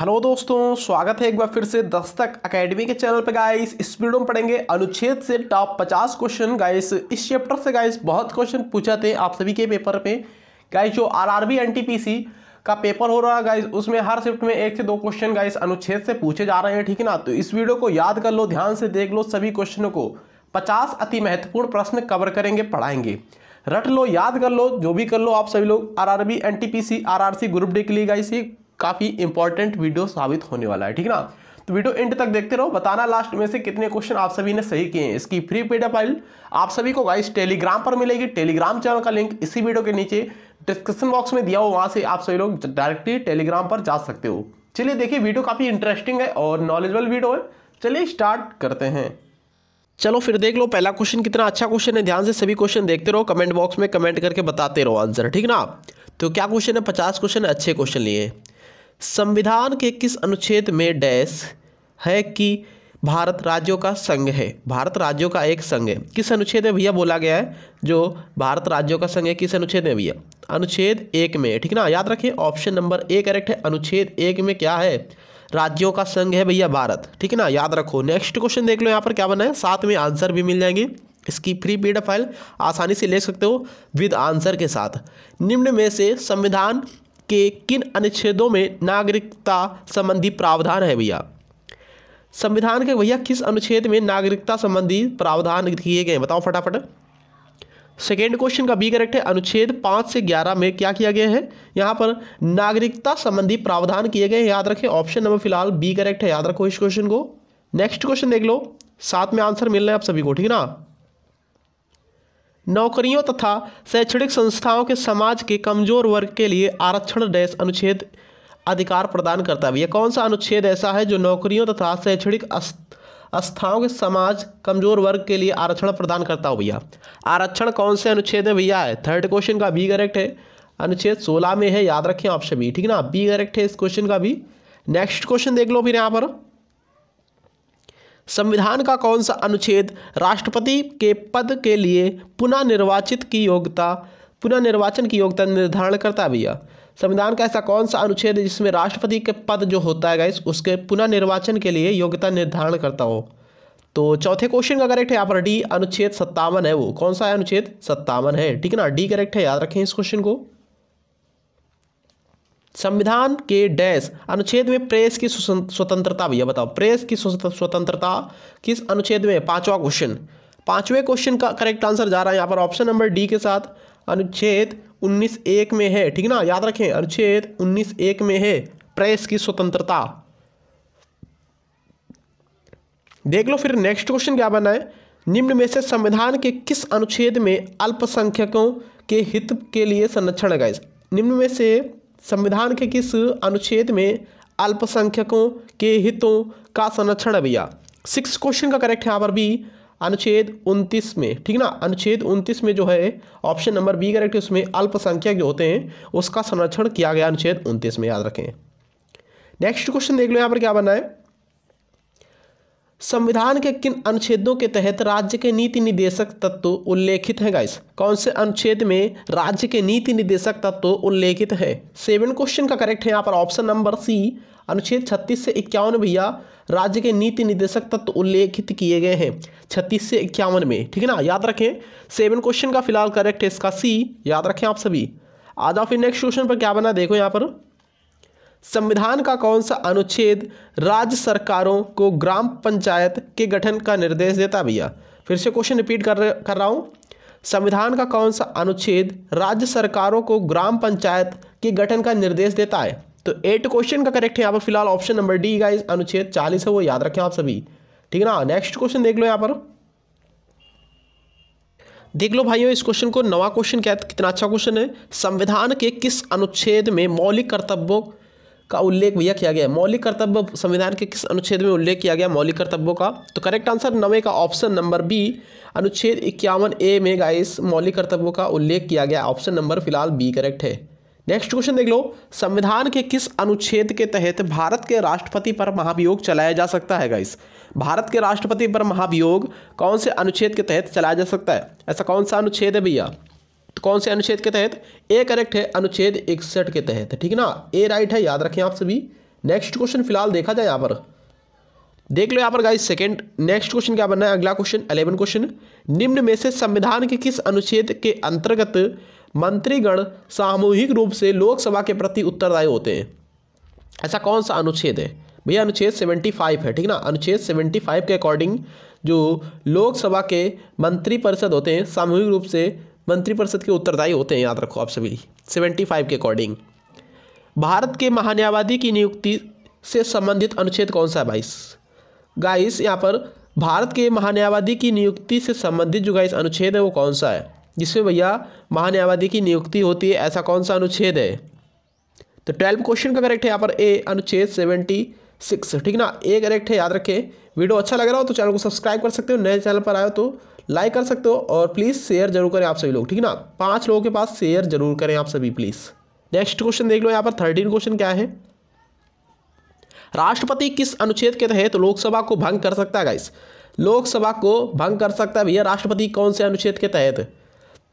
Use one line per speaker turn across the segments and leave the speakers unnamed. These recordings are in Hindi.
हेलो दोस्तों स्वागत है एक बार फिर से दस्तक एकेडमी के चैनल पे गाइस इस वीडियो में पढ़ेंगे अनुच्छेद से टॉप 50 क्वेश्चन गाइस इस चैप्टर से गाइस बहुत क्वेश्चन पूछा थे आप सभी के पेपर पे गाइस जो आरआरबी एनटीपीसी का पेपर हो रहा है गाइस उसमें हर शिफ्ट में एक से दो क्वेश्चन गाइस अनुच्छेद से पूछे जा रहे हैं ठीक है ना तो इस वीडियो को याद कर लो ध्यान से देख लो सभी क्वेश्चनों को पचास अति महत्वपूर्ण प्रश्न कवर करेंगे पढ़ाएंगे रट लो याद कर लो जो भी कर लो आप सभी लोग RRB NTPC RRC group D के लिए गाइस ये काफ़ी इंपॉर्टेंट वीडियो साबित होने वाला है ठीक ना तो वीडियो एंड तक देखते रहो बताना लास्ट में से कितने क्वेश्चन आप सभी ने सही किए हैं इसकी फ्री पीडीएफ फाइल आप सभी को गाइस टेलीग्राम पर मिलेगी टेलीग्राम चैनल का लिंक इसी वीडियो के नीचे डिस्क्रिप्शन बॉक्स में दिया हो वहाँ से आप सभी लोग डायरेक्टली टेलीग्राम पर जा सकते हो चलिए देखिए वीडियो काफ़ी इंटरेस्टिंग है और नॉलेजबल वीडियो है चलिए स्टार्ट करते हैं चलो फिर देख लो पहला क्वेश्चन कितना अच्छा क्वेश्चन है ध्यान से सभी क्वेश्चन देखते रहो कमेंट बॉक्स में कमेंट करके बताते रहो आंसर ठीक ना तो क्या क्वेश्चन है पचास क्वेश्चन अच्छे क्वेश्चन लिए संविधान के किस अनुच्छेद में डैश है कि भारत राज्यों का संघ है भारत राज्यों का एक संघ है किस अनुच्छेद में भैया बोला गया है जो भारत राज्यों का संघ है किस अनुच्छेद में भैया अनुच्छेद एक में ठीक ना याद रखें ऑप्शन नंबर ए करेक्ट है अनुच्छेद एक में क्या है राज्यों का संघ है भैया भारत ठीक है ना याद रखो नेक्स्ट क्वेश्चन देख लो यहाँ पर क्या बना है साथ में आंसर भी मिल जाएंगे इसकी फ्री पीडीएफ फाइल आसानी से ले सकते हो विद आंसर के साथ निम्न में से संविधान के किन अनुच्छेदों में नागरिकता संबंधी प्रावधान है भैया संविधान के भैया किस अनुच्छेद में नागरिकता संबंधी प्रावधान किए गए बताओ फटाफट सेकेंड क्वेश्चन का बी करेक्ट है अनुच्छेद पाँच से ग्यारह में क्या किया गया है यहाँ पर नागरिकता संबंधी प्रावधान किए गए याद रखें ऑप्शन नंबर फिलहाल बी करेक्ट है याद रखो इस क्वेश्चन को नेक्स्ट क्वेश्चन देख लो साथ में आंसर मिल रहे हैं आप सभी को ठीक ना नौकरियों तथा शैक्षणिक संस्थाओं के समाज के कमजोर वर्ग के लिए आरक्षण डैश अनुच्छेद अधिकार प्रदान करता है यह कौन सा अनुच्छेद ऐसा है जो नौकरियों तथा शैक्षणिक अस्थाओं के समाज कमजोर वर्ग के लिए आरक्षण प्रदान करता हो भैया आरक्षण कौन से अनुच्छेद है भैया है थर्ड क्वेश्चन का बी करेक्ट है अनुच्छेद सोलह में है याद रखें ऑप्शन बी ठीक ना बी करेक्ट है इस क्वेश्चन का भी नेक्स्ट क्वेश्चन देख लो फिर यहाँ पर संविधान का कौन सा अनुच्छेद राष्ट्रपति के पद के लिए पुनः निर्वाचित की योग्यता पुनः निर्वाचन की योग्यता निर्धारण करता है भैया संविधान का ऐसा कौन सा अनुच्छेद है जिसमें राष्ट्रपति के पद जो होता है गाइस उसके पुनः निर्वाचन के लिए योग्यता निर्धारण करता हो तो चौथे क्वेश्चन का करेक्ट है यहाँ पर डी अनुच्छेद सत्तावन है वो कौन सा है अनुच्छेद सत्तावन है ठीक है ना डी करेक्ट है याद रखें इस क्वेश्चन को संविधान के डैश अनुच्छेद में प्रेस की स्वतंत्रता भैया बताओ प्रेस की स्वतंत्रता किस अनुच्छेद में पांचवा क्वेश्चन पांचवें क्वेश्चन का करेक्ट आंसर जा रहा है यहाँ पर ऑप्शन नंबर डी के साथ अनुच्छेद उन्नीस एक में है ठीक ना याद रखें अनुच्छेद उन्नीस एक में है प्रेस की स्वतंत्रता देख लो फिर नेक्स्ट क्वेश्चन क्या बना है निम्न में से संविधान के किस अनुच्छेद में अल्पसंख्यकों के हित के लिए संरक्षण है गाइस निम्न में से संविधान के किस अनुच्छेद में अल्पसंख्यकों के हितों का संरक्षण है भैया सिक्स क्वेश्चन का करेक्ट है यहाँ पर भी अनुच्छेद 29 में ठीक ना अनुच्छेद 29 में जो है ऑप्शन नंबर बी करेक्ट है उसमें अल्पसंख्यक जो होते हैं उसका संरक्षण किया गया अनुच्छेद 29 में याद रखें नेक्स्ट क्वेश्चन देख लो यहाँ पर क्या बनना है संविधान के किन अनुच्छेदों के तहत राज्य के नीति निदेशक तत्व उल्लेखित हैं गाइस कौन से अनुच्छेद में राज्य के नीति निदेशक तत्व उल्लेखित है सेवन क्वेश्चन का करेक्ट है यहाँ पर ऑप्शन नंबर सी अनुच्छेद छत्तीस से इक्यावन भैया राज्य के नीति निदेशक तत्व उल्लेखित किए गए हैं छत्तीस से इक्यावन में ठीक है ना याद रखें सेवन क्वेश्चन का फिलहाल करेक्ट है इसका सी याद रखें आप सभी आज आप फिर नेक्स्ट क्वेश्चन पर क्या बना देखो यहाँ पर संविधान का कौन सा अनुच्छेद राज्य सरकारों को ग्राम पंचायत के गठन का निर्देश देता भैया फिर से क्वेश्चन रिपीट कर कर रहा हूँ संविधान का कौन सा अनुच्छेद राज्य सरकारों को ग्राम पंचायत के गठन का निर्देश देता है तो एट क्वेश्चन का करेक्ट है यहाँ पर फिलहाल ऑप्शन नंबर डी का अनुच्छेद चालीस है वो याद रखें आप सभी ठीक है ना नेक्स्ट क्वेश्चन देख लो यहाँ पर देख लो भाइयों इस क्वेश्चन को नवा क्वेश्चन क्या कितना अच्छा क्वेश्चन है संविधान के किस अनुच्छेद में मौलिक कर्तव्यों का उल्लेख भैया किया गया है मौलिक कर्तव्य संविधान के किस अनुच्छेद में उल्लेख किया गया मौलिक कर्तव्यों का तो करेक्ट आंसर नवे का ऑप्शन नंबर बी अनुच्छेद इक्यावन ए में गाइस मौलिक कर्तव्यों का उल्लेख किया गया ऑप्शन नंबर फिलहाल बी करेक्ट है नेक्स्ट क्वेश्चन देख लो संविधान के किस अनुच्छेद के तहत भारत के राष्ट्रपति पर महाभियोग चलाया जा सकता है गाइस भारत के राष्ट्रपति पर महाभियोग कौन से अनुच्छेद के तहत चलाया जा सकता है ऐसा कौन सा अनुच्छेद है भैया तो कौन से अनुच्छेद के तहत ए करेक्ट है अनुच्छेद इकसठ के तहत ठीक है ना ए राइट है याद रखें आप सभी नेक्स्ट क्वेश्चन फिलहाल देखा जाए यहाँ पर देख लो यहाँ पर गाइस सेकंड नेक्स्ट क्वेश्चन क्या बनना है अगला क्वेश्चन अलेवन क्वेश्चन निम्न में से संविधान के किस अनुच्छेद के अंतर्गत मंत्रीगण सामूहिक रूप से लोकसभा के प्रति उत्तरदायी होते हैं ऐसा कौन सा अनुच्छेद है भैया अनुच्छेद सेवेंटी फाइव है ठीक ना अनुच्छेद सेवेंटी फाइव के अकॉर्डिंग जो लोकसभा के मंत्रिपरिषद होते हैं सामूहिक रूप से मंत्रिपरिषद के उत्तरदायी होते हैं याद रखो आप सभी सेवेंटी फाइव के अकॉर्डिंग भारत के महान्यायवादी की नियुक्ति से संबंधित अनुच्छेद कौन सा है बाईस गाइस यहाँ पर भारत के महान्यायवादी की नियुक्ति से संबंधित जो गाइस अनुच्छेद है वो कौन सा है जिसमें भैया महान्यायवादी की नियुक्ति होती है ऐसा कौन सा अनुच्छेद है तो ट्वेल्व क्वेश्चन का करेक्ट है यहाँ पर ए अनुच्छेद सेवेंटी सिक्स ठीक ना ए करेक्ट है याद रखें वीडियो अच्छा लग रहा हो तो चैनल को सब्सक्राइब कर सकते हो नए चैनल पर आए तो लाइक कर सकते हो और प्लीज़ शेयर जरूर करें आप सभी लोग ठीक है ना पाँच लोगों के पास शेयर जरूर करें आप सभी प्लीज़ नेक्स्ट क्वेश्चन देख लो यहाँ पर थर्टीन क्वेश्चन क्या है राष्ट्रपति किस अनुच्छेद के तहत तो लोकसभा को भंग कर सकता है गाइस लोकसभा को भंग कर सकता है भैया राष्ट्रपति कौन से अनुच्छेद के तहत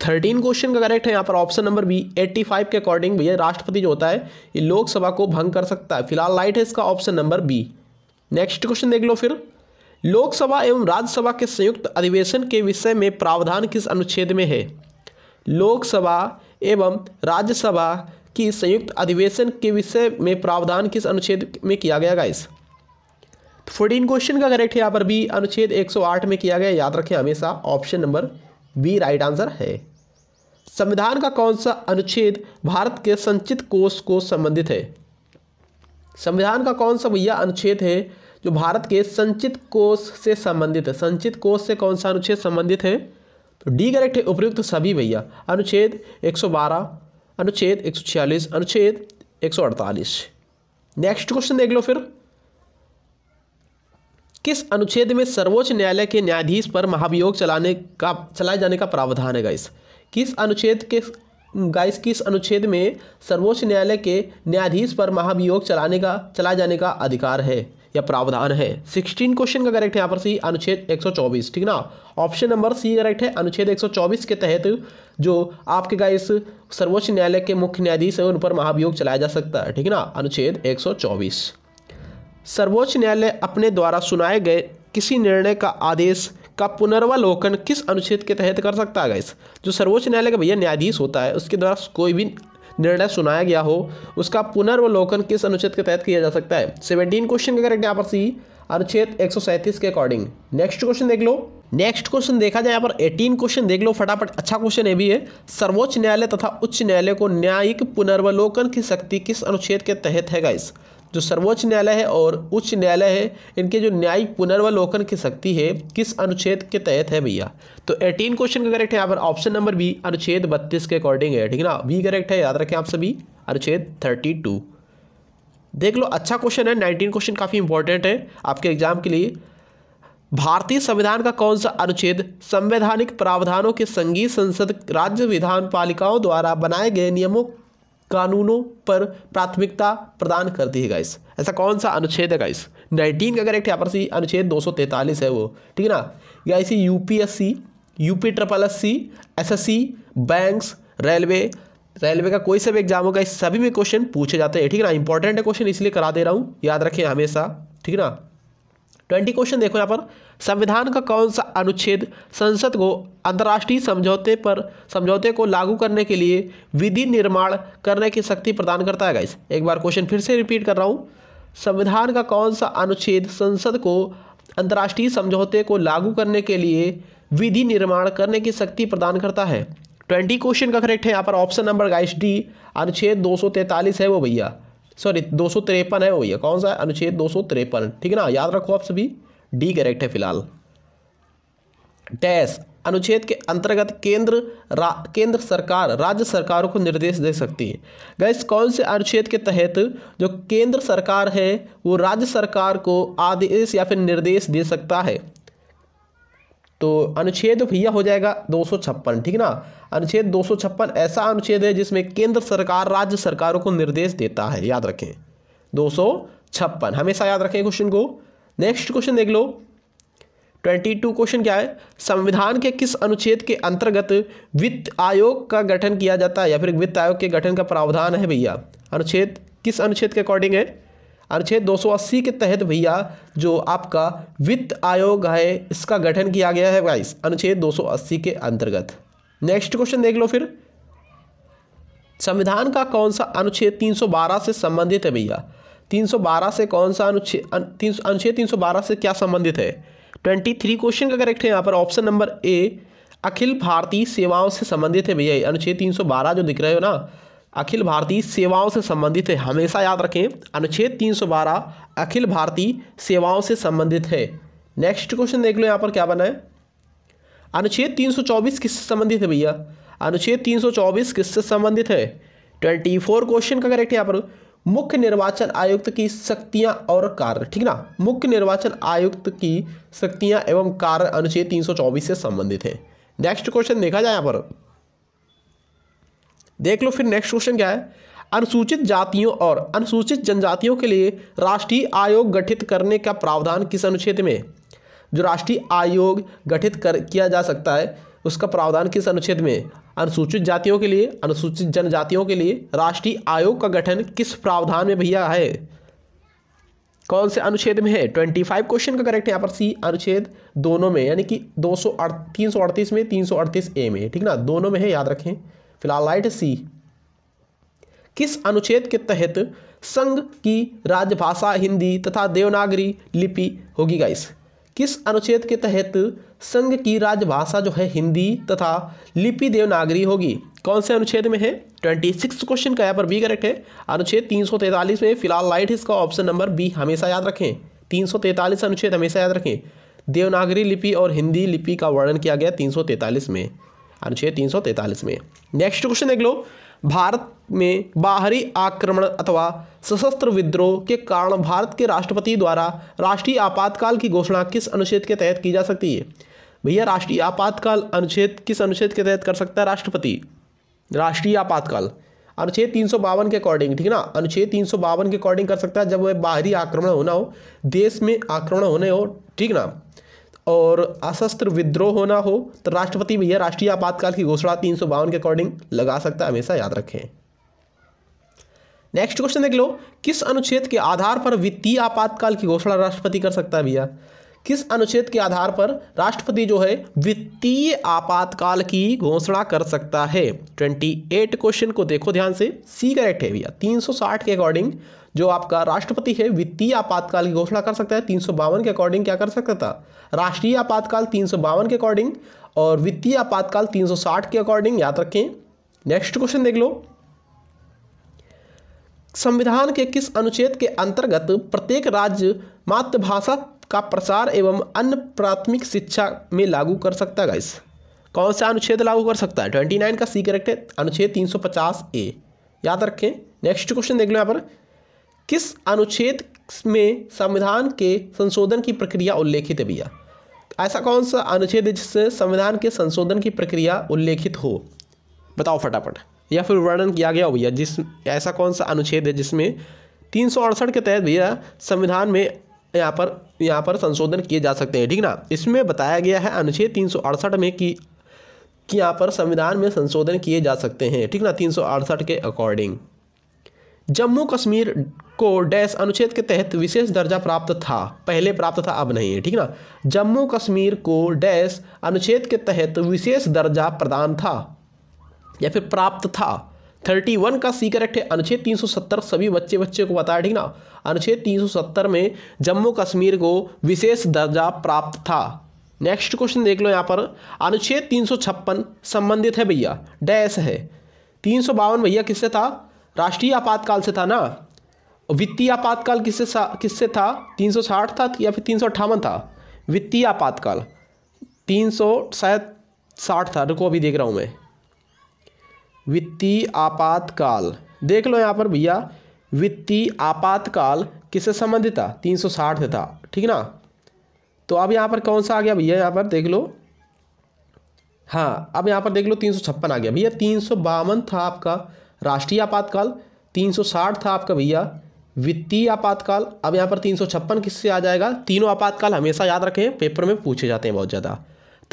थर्टीन क्वेश्चन का करेक्ट है यहाँ पर option number B eighty five के अकॉर्डिंग भैया राष्ट्रपति जो होता है ये लोकसभा को भंग कर सकता है फिलहाल लाइट है इसका option number B next question देख लो फिर लोकसभा एवं राज्यसभा के संयुक्त अधिवेशन के विषय में प्रावधान किस अनुच्छेद में है लोकसभा एवं राज्यसभा की संयुक्त अधिवेशन के विषय में प्रावधान किस अनुच्छेद में किया गया गाइस फोर्टीन क्वेश्चन का करेक्ट यहाँ पर भी अनुच्छेद 108 में किया गया याद रखें हमेशा option number B right answer है संविधान का कौन सा अनुच्छेद भारत के संचित कोष को संबंधित है संविधान का कौन सा भैया अनुच्छेद है जो भारत के संचित कोष से संबंधित है संचित कोष से कौन सा अनुच्छेद संबंधित है तो डी करेक्ट है उपयुक्त सभी भैया अनुच्छेद 112 अनुच्छेद 146 अनुच्छेद 148 नेक्स्ट क्वेश्चन देख लो फिर किस अनुच्छेद में सर्वोच्च न्यायालय के न्यायाधीश पर महाभियोग चलाने का चलाए जाने का प्रावधान है गाइस किस अनुच्छेद के गाइस किस अनुच्छेद में सर्वोच्च न्यायालय के न्यायाधीश पर महाभियोग चलाने का चलाए जाने का अधिकार है या प्रावधान है सिक्सटीन क्वेश्चन का करेक्ट यहाँ पर सी अनुच्छेद 124 ठीक ना ऑप्शन नंबर सी करेक्ट है अनुच्छेद 124 के तहत तो जो आपके का इस सर्वोच्च न्यायालय के मुख्य न्यायाधीश है उन पर महाभियोग चलाया जा सकता है ठीक ना अनुच्छेद एक सर्वोच्च न्यायालय अपने द्वारा सुनाए गए किसी निर्णय का आदेश का पुनर्वलोकन किस अनुच्छेद के तहत कर सकता है गाइस जो सर्वोच्च न्यायालय का भैया न्यायाधीश होता है उसके द्वारा कोई भी निर्णय सुनाया गया हो उसका पुनर्वलोकन किस अनुच्छेद के तहत किया जा सकता है सेवनटीन क्वेश्चन का करेक्ट यहाँ पर सी अनुच्छेद एक के अकॉर्डिंग नेक्स्ट क्वेश्चन देख लो नेक्स्ट क्वेश्चन देखा जाए यहाँ पर एटीन क्वेश्चन देख लो फटाफट अच्छा क्वेश्चन है भी है सर्वोच्च न्यायालय तथा उच्च न्यायालय को न्यायिक पुनर्वलोकन की शक्ति किस अनुच्छेद के तहत है गाइस जो सर्वोच्च न्यायालय है और उच्च न्यायालय है इनके जो न्यायिक पुनर्वलोकन की शक्ति है किस अनुच्छेद के तहत है भैया तो एटीन क्वेश्चन का करेक्ट है यहाँ पर ऑप्शन नंबर बी अनुच्छेद बत्तीस के अकॉर्डिंग है ठीक है ना बी करेक्ट है याद रखें आप सभी अनुच्छेद थर्टी टू देख लो अच्छा क्वेश्चन है नाइनटीन क्वेश्चन काफ़ी इंपॉर्टेंट है आपके एग्जाम के लिए भारतीय संविधान का कौन सा अनुच्छेद संवैधानिक प्रावधानों के संघीय संसद राज्य विधान पालिकाओं द्वारा बनाए गए नियमों कानूनों पर प्राथमिकता प्रदान करती है गाइस ऐसा कौन सा अनुच्छेद है गाइस नाइनटीन का करेक्ट यहाँ पर सी अनुच्छेद दो है वो ठीक है ना guys UPSC UP triple S C S S C banks railway railway का कोई सा भी एग्जाम होगा इस सभी में क्वेश्चन पूछे जाते हैं ठीक है ना इंपॉर्टेंट है क्वेश्चन इसलिए करा दे रहा हूँ याद रखें हमेशा ठीक है ना ट्वेंटी क्वेश्चन देखो यहाँ पर संविधान का कौन सा अनुच्छेद संसद को अंतर्राष्ट्रीय समझौते पर समझौते को लागू करने के लिए विधि निर्माण करने की शक्ति प्रदान करता है गाइस एक बार क्वेश्चन फिर से रिपीट कर रहा हूँ संविधान का कौन सा अनुच्छेद संसद को अंतर्राष्ट्रीय समझौते को लागू करने के लिए विधि निर्माण करने की शक्ति प्रदान करता है ट्वेंटी क्वेश्चन का करेक्ट है यहाँ पर ऑप्शन नंबर गाइस डी अनुच्छेद दो है वो भैया सॉरी दो सौ तिरपन है वही कौन सा है अनुच्छेद दो सौ तिरपन ठीक है ना याद रखो आप सभी डी करेक्ट है फिलहाल डैश अनुच्छेद के अंतर्गत केंद्र केंद्र सरकार राज्य सरकारों को निर्देश दे सकती है गैस कौन से अनुच्छेद के तहत जो केंद्र सरकार है वो राज्य सरकार को आदेश या फिर निर्देश दे सकता है तो अनुच्छेद भैया हो जाएगा दो ठीक ना अनुच्छेद दो ऐसा अनुच्छेद है जिसमें केंद्र सरकार राज्य सरकारों को निर्देश देता है याद रखें दो हमेशा याद रखें क्वेश्चन को नेक्स्ट क्वेश्चन देख लो ट्वेंटी टू क्वेश्चन क्या है संविधान के किस अनुच्छेद के अंतर्गत वित्त आयोग का गठन किया जाता है या फिर वित्त आयोग के गठन का प्रावधान है भैया अनुच्छेद किस अनुच्छेद के अकॉर्डिंग है अनुच्छेद 280 के तहत भैया जो आपका वित्त आयोग है इसका गठन किया गया है गाइस अनुच्छेद 280 के अंतर्गत नेक्स्ट क्वेश्चन देख लो फिर संविधान का कौन सा अनुच्छेद 312 से संबंधित है भैया 312 से कौन सा अनुच्छेद अनुच्छेद 312 से क्या संबंधित है 23 क्वेश्चन का करेक्ट है यहाँ पर ऑप्शन नंबर ए अखिल भारतीय सेवाओं से संबंधित है भैया अनुच्छेद 312 जो दिख रहे हो ना अखिल भारतीय सेवाओं से संबंधित है हमेशा याद रखें अनुच्छेद 312 अखिल भारतीय सेवाओं से संबंधित है नेक्स्ट क्वेश्चन देख लो यहाँ पर क्या बना है अनुच्छेद 324 किससे संबंधित है भैया अनुच्छेद 324 किससे संबंधित है 24 क्वेश्चन का करेक्ट है यहाँ पर मुख्य निर्वाचन आयुक्त की शक्तियां और कार्य ठीक ना मुख्य निर्वाचन आयुक्त की शक्तियां एवं कार्य अनुच्छेद चौबीस से संबंधित है नेक्स्ट क्वेश्चन देखा जाए यहाँ पर देख लो फिर नेक्स्ट क्वेश्चन क्या है अनुसूचित जातियों और अनुसूचित जनजातियों के लिए राष्ट्रीय आयोग गठित करने का प्रावधान किस अनुच्छेद में जो राष्ट्रीय आयोग गठित कर किया जा सकता है उसका प्रावधान किस अनुच्छेद में अनुसूचित जातियों के लिए अनुसूचित जनजातियों के लिए राष्ट्रीय आयोग का गठन किस प्रावधान में भैया है कौन से अनुच्छेद में है ट्वेंटी फाइव क्वेश्चन का करेक्ट यहाँ पर सी अनुच्छेद दोनों में यानी कि दो सौ तीन सौ अड़तीस में तीन सौ अड़तीस ए में ठीक ना दोनों में है याद रखें फिलहाल राइट सी किस अनुच्छेद के तहत संघ की राजभाषा हिंदी तथा देवनागरी लिपि होगी गाइस किस अनुच्छेद के तहत संघ की राजभाषा जो है हिंदी तथा लिपि देवनागरी होगी कौन से अनुच्छेद में है ट्वेंटी सिक्स क्वेश्चन का यहाँ पर बी करेक्ट है अनुच्छेद तीन सौ तैंतालीस में फिलहाल लाइट इसका ऑप्शन नंबर बी हमेशा याद रखें तीन सौ तैंतालीस अनुच्छेद हमेशा याद रखें देवनागरी लिपि और हिंदी लिपि का वर्णन किया गया तीन सौ तैंतालीस में अनुच्छेद तीन में नेक्स्ट क्वेश्चन देख लो भारत में बाहरी आक्रमण अथवा सशस्त्र विद्रोह के कारण भारत के राष्ट्रपति द्वारा राष्ट्रीय आपातकाल की घोषणा किस अनुच्छेद के तहत की जा सकती है भैया राष्ट्रीय आपातकाल अनुच्छेद किस अनुच्छेद के तहत कर सकता है राष्ट्रपति राष्ट्रीय आपातकाल अनुच्छेद तीन सौ बावन के अकॉर्डिंग ठीक है ना अनुच्छेद तीन सौ बावन के अकॉर्डिंग कर सकता है जब वह बाहरी आक्रमण होना हो देश में आक्रमण होने हो ठीक ना और अशस्त्र विद्रोह होना हो तो राष्ट्रपति भैया राष्ट्रीय आपातकाल की घोषणा तीन सौ बावन के अकॉर्डिंग लगा सकता है हमेशा याद रखें नेक्स्ट क्वेश्चन देख लो किस अनुच्छेद के आधार पर वित्तीय आपातकाल की घोषणा राष्ट्रपति कर सकता है भैया किस अनुच्छेद के आधार पर राष्ट्रपति जो है वित्तीय आपातकाल की घोषणा कर सकता है एट क्वेश्चन को देखो ध्यान से सी करेक्ट है भैया साठ के अकॉर्डिंग जो आपका राष्ट्रपति है वित्तीय आपातकाल की घोषणा कर सकता है तीन के अकॉर्डिंग क्या कर सकता था राष्ट्रीय आपातकाल तीन के अकॉर्डिंग और वित्तीय आपातकाल 360 के अकॉर्डिंग याद रखें नेक्स्ट क्वेश्चन देख लो संविधान के किस अनुच्छेद के अंतर्गत प्रत्येक राज्य मातृभाषा का प्रसार एवं अन्य प्राथमिक शिक्षा में लागू कर सकता है गाइस कौन सा अनुच्छेद लागू कर सकता है ट्वेंटी नाइन का सी करेक्ट है अनुच्छेद तीन सौ पचास ए याद रखें नेक्स्ट क्वेश्चन देख लो यहाँ पर किस अनुच्छेद में संविधान के संशोधन की प्रक्रिया उल्लेखित है भैया ऐसा कौन सा अनुच्छेद है जिससे संविधान के संशोधन की प्रक्रिया उल्लेखित हो बताओ फटाफट या फिर वर्णन किया गया हो भैया जिस ऐसा कौन सा अनुच्छेद है जिसमें तीन सौ अड़सठ के तहत भैया संविधान में यहाँ पर यहाँ पर संशोधन किए जा सकते हैं ठीक ना इसमें बताया गया है अनुच्छेद तीन सौ अड़सठ में कि कि यहाँ पर संविधान में संशोधन किए जा सकते हैं ठीक ना तीन सौ अड़सठ के अकॉर्डिंग जम्मू कश्मीर को डैश अनुच्छेद के तहत विशेष दर्जा प्राप्त था पहले प्राप्त था अब नहीं है ठीक ना जम्मू कश्मीर को डैश अनुच्छेद के तहत विशेष दर्जा प्रदान था या फिर प्राप्त था थर्टी वन का सी करेक्ट है अनुच्छेद 370 सभी बच्चे बच्चे को बताया ठीक ना अनुच्छेद 370 में जम्मू कश्मीर को विशेष दर्जा प्राप्त था नेक्स्ट क्वेश्चन देख लो यहाँ पर अनुच्छेद तीन संबंधित है भैया डैश है तीन भैया किससे था राष्ट्रीय आपातकाल से था ना वित्तीय आपातकाल किससे किससे था 360 था या फिर तीन था वित्तीय आपातकाल तीन सौ शायद साठ था रुको अभी देख रहा हूँ मैं वित्तीय आपातकाल देख लो यहाँ पर भैया वित्तीय आपातकाल किससे संबंधित था तीन सौ साठ से था ठीक ना तो अब यहाँ पर कौन सा आ गया भैया यहाँ पर देख लो हाँ अब यहाँ पर देख लो तीन सौ छप्पन आ गया भैया तीन सौ बावन था आपका राष्ट्रीय आपातकाल तीन सौ साठ था आपका भैया वित्तीय आपातकाल अब यहाँ पर तीन सौ छप्पन किससे आ जाएगा तीनों आपातकाल हमेशा याद रखें पेपर में पूछे जाते हैं बहुत ज़्यादा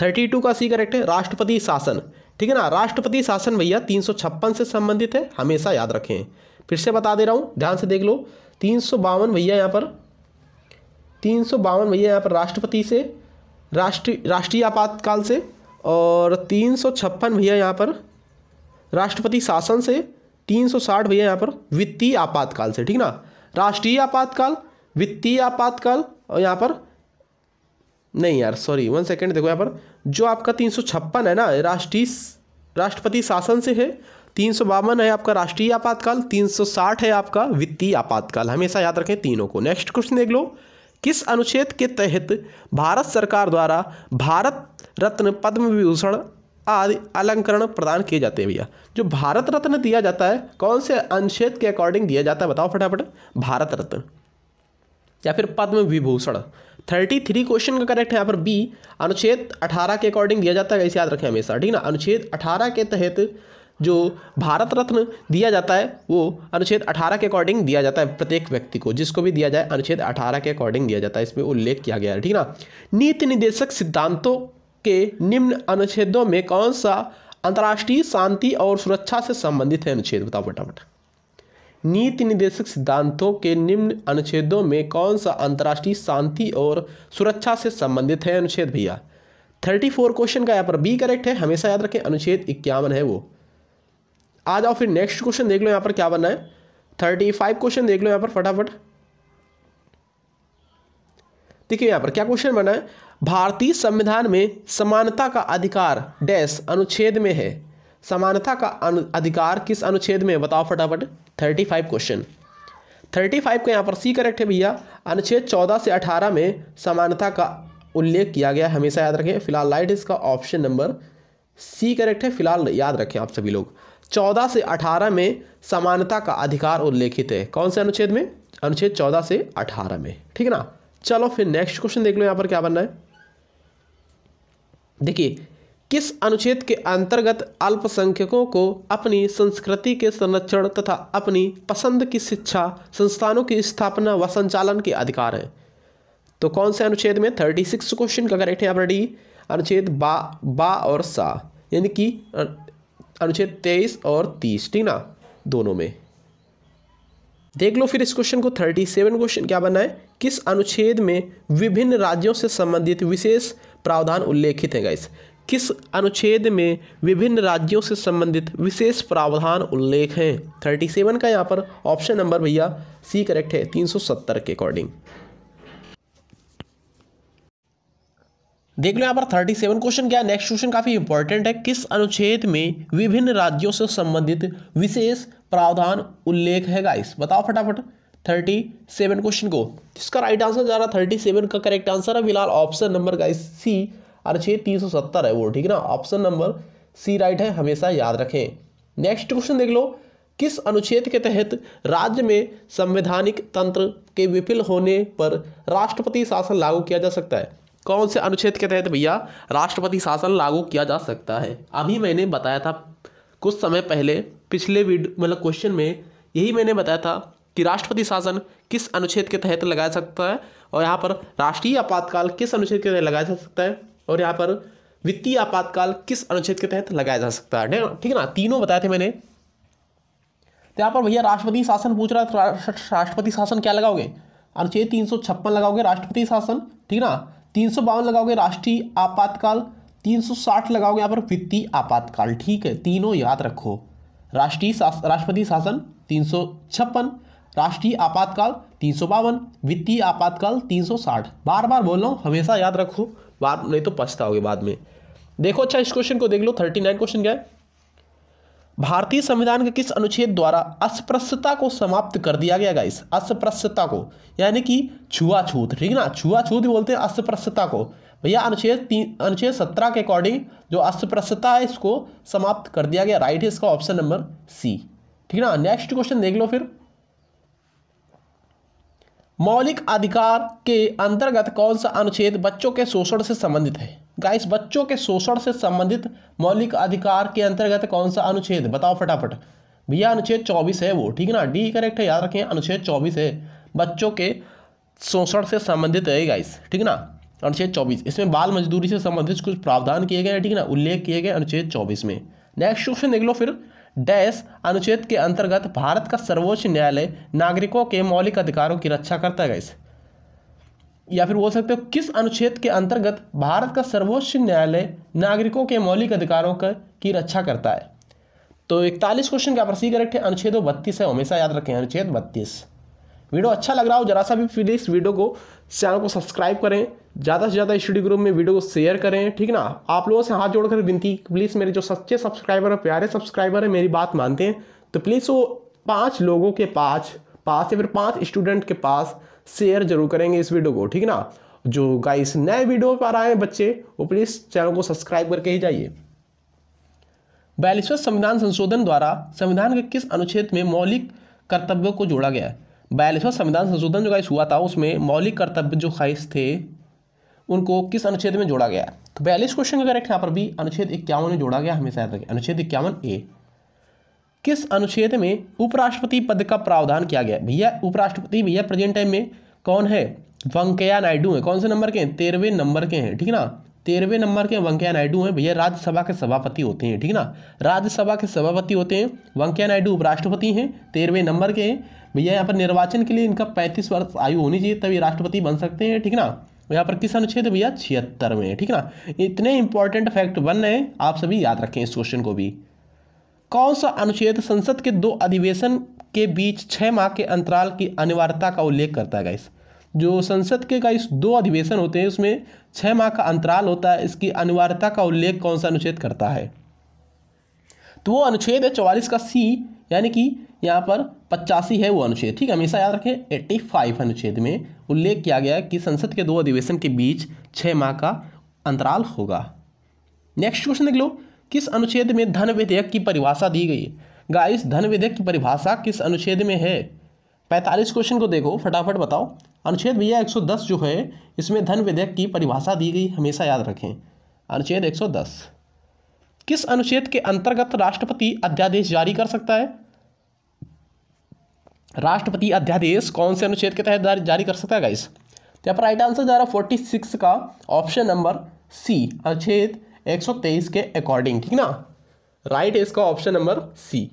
थर्टी टू का सी करेक्ट है राष्ट्रपति शासन ठीक है ना राष्ट्रपति शासन भैया तीन सौ छप्पन से संबंधित है हमेशा याद रखें फिर से बता दे रहा हूँ ध्यान से देख लो तीन सौ बावन भैया यहाँ पर तीन सौ बावन भैया यहाँ पर राष्ट्रपति से राष्ट्रीय राष्ट्रीय आपातकाल से और तीन सौ छप्पन भैया यहाँ पर राष्ट्रपति शासन से तीन सौ साठ भैया यहाँ पर वित्तीय आपातकाल से ठीक ना राष्ट्रीय आपातकाल वित्तीय आपातकाल और यहाँ पर नहीं यार सॉरी वन सेकेंड देखो यहाँ पर जो आपका तीन सौ छप्पन है ना राष्ट्रीय राष्ट्रपति शासन से है तीन सौ बावन है आपका राष्ट्रीय आपातकाल तीन सौ साठ है आपका वित्तीय आपातकाल हमेशा याद रखें तीनों को नेक्स्ट क्वेश्चन देख लो किस अनुच्छेद के तहत भारत सरकार द्वारा भारत रत्न पद्म विभूषण आदि अलंकरण प्रदान किए जाते हैं भैया जो भारत रत्न दिया जाता है कौन से अनुच्छेद के अकॉर्डिंग दिया जाता है बताओ फटाफट भारत रत्न या फिर Padma Vibhushan thirty three question का करेक्ट है यहाँ पर बी अनुच्छेद अठारह के अकॉर्डिंग दिया जाता है इसे याद रखें हमेशा ठीक ना अनुच्छेद अठारह के तहत जो भारत रत्न दिया जाता है वो अनुच्छेद अठारह के अकॉर्डिंग दिया जाता है प्रत्येक व्यक्ति को जिसको भी दिया जाए अनुच्छेद अठारह के अकॉर्डिंग दिया जाता है इसमें उल्लेख किया गया है ठीक ना नीति निदेशक सिद्धांतों के निम्न अनुच्छेदों में कौन सा अंतर्राष्ट्रीय शांति और सुरक्षा से संबंधित है अनुच्छेद बताओ फटाफट नीति निदेशक सिद्धांतों के निम्न अनुच्छेदों में कौन सा अंतर्राष्ट्रीय शांति और सुरक्षा से संबंधित है अनुच्छेद भैया थर्टी फोर क्वेश्चन का यहाँ पर बी करेक्ट है हमेशा याद रखें अनुच्छेद इक्यावन है वो आ जाओ फिर नेक्स्ट क्वेश्चन देख लो यहाँ पर क्या बनना है थर्टी फाइव क्वेश्चन देख लो यहाँ पर फटाफट देखिए यहाँ पर क्या क्वेश्चन बना है भारतीय संविधान में समानता का अधिकार डैश अनुच्छेद में है समानता का अधिकार किस अनुच्छेद में बताओ फटाफट thirty five question thirty five का यहाँ पर सी करेक्ट है भैया अनुच्छेद चौदह से अठारह में समानता का उल्लेख किया गया हमेशा याद रखें फिलहाल लाइट इसका ऑप्शन नंबर सी करेक्ट है फिलहाल याद रखें आप सभी लोग चौदह से अठारह में समानता का अधिकार उल्लेखित है कौन से अनुच्छेद में अनुच्छेद चौदह से अठारह में ठीक है ना चलो फिर नेक्स्ट क्वेश्चन देख लो यहाँ पर क्या बनना है देखिए किस अनुच्छेद के अंतर्गत अल्पसंख्यकों को अपनी संस्कृति के संरक्षण तथा अपनी पसंद की शिक्षा संस्थानों की स्थापना व संचालन के अधिकार हैं तो कौन से अनुच्छेद में थर्टी सिक्स क्वेश्चन का करेक्ट है आप रेडी अनुच्छेद बा बा और सा यानी कि अनुच्छेद तेईस और तीस ठीक ना दोनों में देख लो फिर इस क्वेश्चन को थर्टी सेवन क्वेश्चन क्या बनना है किस अनुच्छेद में विभिन्न राज्यों से संबंधित विशेष प्रावधान उल्लेखित हैं गाइस किस अनुच्छेद में विभिन्न राज्यों से संबंधित विशेष प्रावधान उल्लेख हैं 37 का यहाँ पर ऑप्शन नंबर भैया सी करेक्ट है 370 के अकॉर्डिंग देख लो यहाँ पर 37 क्वेश्चन क्या नेक्स्ट क्वेश्चन काफ़ी इंपॉर्टेंट है किस अनुच्छेद में विभिन्न राज्यों से संबंधित विशेष प्रावधान उल्लेख है गाइस बताओ फटाफट थर्टी सेवन क्वेश्चन को इसका राइट आंसर जा रहा थर्टी सेवन का करेक्ट आंसर है फिलहाल ऑप्शन नंबर का सी अरे तीन सौ सत्तर है वो ठीक है ना ऑप्शन नंबर सी राइट है हमेशा याद रखें नेक्स्ट क्वेश्चन देख लो किस अनुच्छेद के तहत राज्य में संवैधानिक तंत्र के विफल होने पर राष्ट्रपति शासन लागू किया जा सकता है कौन से अनुच्छेद के तहत भैया राष्ट्रपति शासन लागू किया जा सकता है अभी मैंने बताया था कुछ समय पहले पिछले वीडियो मतलब क्वेश्चन में यही मैंने बताया था कि राष्ट्रपति शासन किस अनुच्छेद के तहत लगाया सकता है और यहाँ पर राष्ट्रीय आपातकाल किस अनुच्छेद के तहत लगाया जा सकता है और यहाँ पर वित्तीय आपातकाल किस अनुच्छेद के तहत लगाया जा सकता है ठीक है ना तीनों बताए थे मैंने तो यहाँ पर भैया राष्ट्रपति शासन पूछ रहा है तो राष्ट्रपति शासन क्या लगाओगे अनुच्छेद तीन सौ छप्पन लगाओगे राष्ट्रपति शासन ठीक ना तीन सौ बावन लगाओगे राष्ट्रीय आपातकाल तीन सौ साठ लगाओगे यहाँ पर वित्तीय आपातकाल ठीक है तीनों याद रखो राष्ट्रीय राष्ट्रपति शासन तीन सौ छप्पन राष्ट्रीय आपातकाल तीन सौ बावन वित्तीय आपातकाल तीन सौ साठ बार बार बोल रहा हूँ हमेशा याद रखो बार नहीं तो पछताओगे बाद में देखो अच्छा इस क्वेश्चन को देख लो थर्टी नाइन क्वेश्चन क्या है भारतीय संविधान के किस अनुच्छेद द्वारा अस्पृश्यता को समाप्त कर दिया गया गाइस अस्पृश्यता को यानी कि छुआछूत ठीक ना छुआछूत बोलते हैं अस्पृश्यता को भैया अनुच्छेद तीन अनुच्छेद सत्रह के अकॉर्डिंग जो अस्पृश्यता है इसको समाप्त कर दिया गया राइट है इसका ऑप्शन नंबर सी ठीक ना नेक्स्ट क्वेश्चन देख लो फिर मौलिक अधिकार के अंतर्गत कौन सा अनुच्छेद बच्चों के शोषण से संबंधित है गाइस बच्चों के शोषण से संबंधित मौलिक अधिकार के अंतर्गत कौन सा अनुच्छेद बताओ फटाफट भैया अनुच्छेद चौबीस है वो ठीक ना डी करेक्ट है याद रखें अनुच्छेद चौबीस है बच्चों के शोषण से संबंधित है गाइस ठीक ना अनुच्छेद चौबीस इसमें बाल मजदूरी से संबंधित कुछ प्रावधान किए गए हैं ठीक ना उल्लेख किए गए अनुच्छेद चौबीस में नेक्स्ट क्वेश्चन देख लो फिर डैश अनुच्छेद के अंतर्गत भारत का सर्वोच्च न्यायालय नागरिकों के मौलिक अधिकारों की रक्षा करता है या फिर बोल सकते हो किस अनुच्छेद के अंतर्गत भारत का सर्वोच्च न्यायालय नागरिकों के मौलिक अधिकारों का की रक्षा करता है तो इकतालीस क्वेश्चन का आपसी करेक्ट है अनुच्छेद बत्तीस है हमेशा याद रखें अनुच्छेद बत्तीस वीडियो अच्छा लग रहा हो जरा सा भी फिर इस वीडियो को चैनल को सब्सक्राइब करें ज़्यादा से ज़्यादा स्टडी ग्रुप में वीडियो को शेयर करें ठीक ना आप लोगों से हाथ जोड़कर विनती प्लीज़ मेरे जो सच्चे सब्सक्राइबर हैं प्यारे सब्सक्राइबर हैं मेरी बात मानते हैं तो प्लीज़ वो पाँच लोगों के पास पास या फिर पाँच स्टूडेंट के पास शेयर जरूर करेंगे इस वीडियो को ठीक ना जो गाइस नए वीडियो पर आए हैं बच्चे वो प्लीज़ चैनल को सब्सक्राइब करके ही जाइए बयालीसवें संविधान संशोधन द्वारा संविधान के किस अनुच्छेद में मौलिक कर्तव्यों को जोड़ा गया है बयालीसवां संविधान संशोधन जो गाइस हुआ था उसमें मौलिक कर्तव्य जो खाइश थे उनको किस अनुच्छेद में जोड़ा गया तो बयालीस क्वेश्चन का करेक्ट यहाँ पर भी अनुच्छेद इक्यावन में जोड़ा गया हमेशा याद रखें अनुच्छेद इक्यावन ए किस अनुच्छेद में उपराष्ट्रपति पद का प्रावधान किया गया भैया उपराष्ट्रपति भैया प्रेजेंट टाइम में कौन है वेंकैया नायडू है कौन से नंबर के हैं तेरहवें नंबर के हैं ठीक है ना तेरहवें नंबर के वंकैया नायडू हैं भैया राज्यसभा के सभापति होते हैं ठीक ना राज्यसभा के सभापति होते हैं वेंकैया नायडू उपराष्ट्रपति हैं तेरहवें नंबर के हैं भैया यहाँ पर निर्वाचन के लिए इनका पैंतीस वर्ष आयु होनी चाहिए तभी राष्ट्रपति बन सकते हैं ठीक ना यहाँ पर किस अनुच्छेद भैया छिहत्तर में ठीक ना इतने इंपॉर्टेंट फैक्ट बन रहे हैं आप सभी याद रखें इस क्वेश्चन को भी कौन सा अनुच्छेद संसद के दो अधिवेशन के बीच छः माह के अंतराल की अनिवार्यता का उल्लेख करता है गाइस जो संसद के का इस दो अधिवेशन होते हैं उसमें छः माह का अंतराल होता है इसकी अनिवार्यता का उल्लेख कौन सा अनुच्छेद करता है तो वो अनुच्छेद है चौवालीस का सी यानी कि यहाँ पर पचासी है वो अनुच्छेद ठीक है हमेशा याद रखें एट्टी फाइव अनुच्छेद में उल्लेख किया गया कि संसद के दो अधिवेशन के बीच छः माह का अंतराल होगा नेक्स्ट क्वेश्चन देख लो किस अनुच्छेद में धन विधेयक की परिभाषा दी गई है गाइस धन विधेयक की परिभाषा किस अनुच्छेद में है पैंतालीस क्वेश्चन को देखो फटाफट बताओ अनुच्छेद भैया 110 जो है इसमें धन विधेयक की परिभाषा दी गई हमेशा याद रखें अनुच्छेद 110 किस अनुच्छेद के अंतर्गत राष्ट्रपति अध्यादेश जारी कर सकता है राष्ट्रपति अध्यादेश कौन से अनुच्छेद के तहत जारी कर सकता है गाइस तो यहाँ पर राइट आंसर जा रहा है फोर्टी सिक्स का ऑप्शन नंबर सी अनुच्छेद एक सौ तेईस के अकॉर्डिंग ठीक ना राइट है इसका ऑप्शन नंबर सी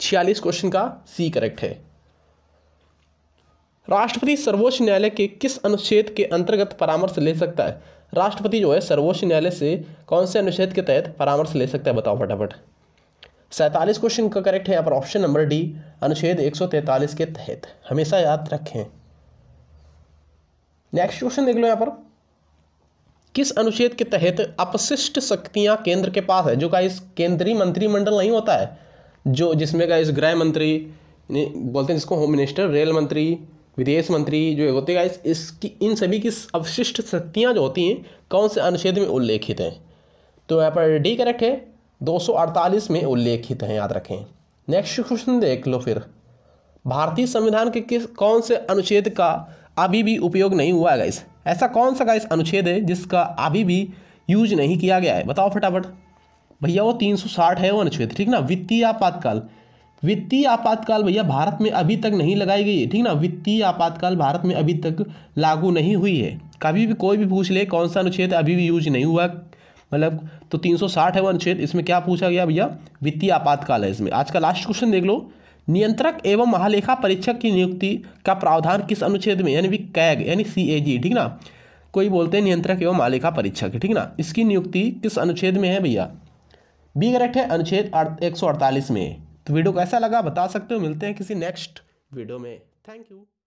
छियालीस क्वेश्चन का सी करेक्ट है राष्ट्रपति सर्वोच्च न्यायालय के किस अनुच्छेद के अंतर्गत परामर्श ले सकता है राष्ट्रपति जो है सर्वोच्च न्यायालय से कौन से अनुच्छेद के तहत परामर्श ले सकता है बताओ फटाफट सैंतालीस क्वेश्चन का करेक्ट है यहाँ पर ऑप्शन नंबर डी अनुच्छेद एक के तहत हमेशा याद रखें नेक्स्ट क्वेश्चन देख लो यहाँ पर किस अनुच्छेद के तहत अपशिष्ट शक्तियां केंद्र के पास है जो का इस केंद्रीय मंत्रिमंडल नहीं होता है जो जिसमें का इस गृह मंत्री बोलते हैं जिसको होम मिनिस्टर रेल मंत्री विदेश मंत्री जो होते हैं इसकी इन सभी की अवशिष्ट शक्तियाँ जो होती हैं कौन से अनुच्छेद में उल्लेखित हैं तो यहाँ पर डी करेक्ट है 248 में उल्लेखित हैं याद रखें नेक्स्ट क्वेश्चन देख लो फिर भारतीय संविधान के किस कौन से अनुच्छेद का अभी भी उपयोग नहीं हुआ है गाइस ऐसा कौन सा गाइस अनुच्छेद है जिसका अभी भी यूज नहीं किया गया है बताओ फटाफट भैया वो 360 है वो अनुच्छेद ठीक ना वित्तीय आपातकाल वित्तीय आपातकाल भैया भारत में अभी तक नहीं लगाई गई है ठीक ना वित्तीय आपातकाल भारत में अभी तक लागू नहीं हुई है कभी भी कोई भी पूछ ले कौन सा अनुच्छेद अभी भी यूज नहीं हुआ मतलब तो 360 है वो अनुच्छेद इसमें क्या पूछा गया भैया वित्तीय आपातकाल है इसमें आज का लास्ट क्वेश्चन देख लो नियंत्रक एवं महालेखा परीक्षक की नियुक्ति का प्रावधान किस अनुच्छेद में यानी कैग यानी सी ए जी ठीक ना कोई बोलते हैं नियंत्रक एवं महालेखा परीक्षक ठीक ना इसकी नियुक्ति किस अनुच्छेद में है भैया बी करेक्ट है अनुच्छेद एक सौ अड़तालीस में तो वीडियो कैसा लगा बता सकते हो मिलते हैं किसी नेक्स्ट वीडियो में थैंक यू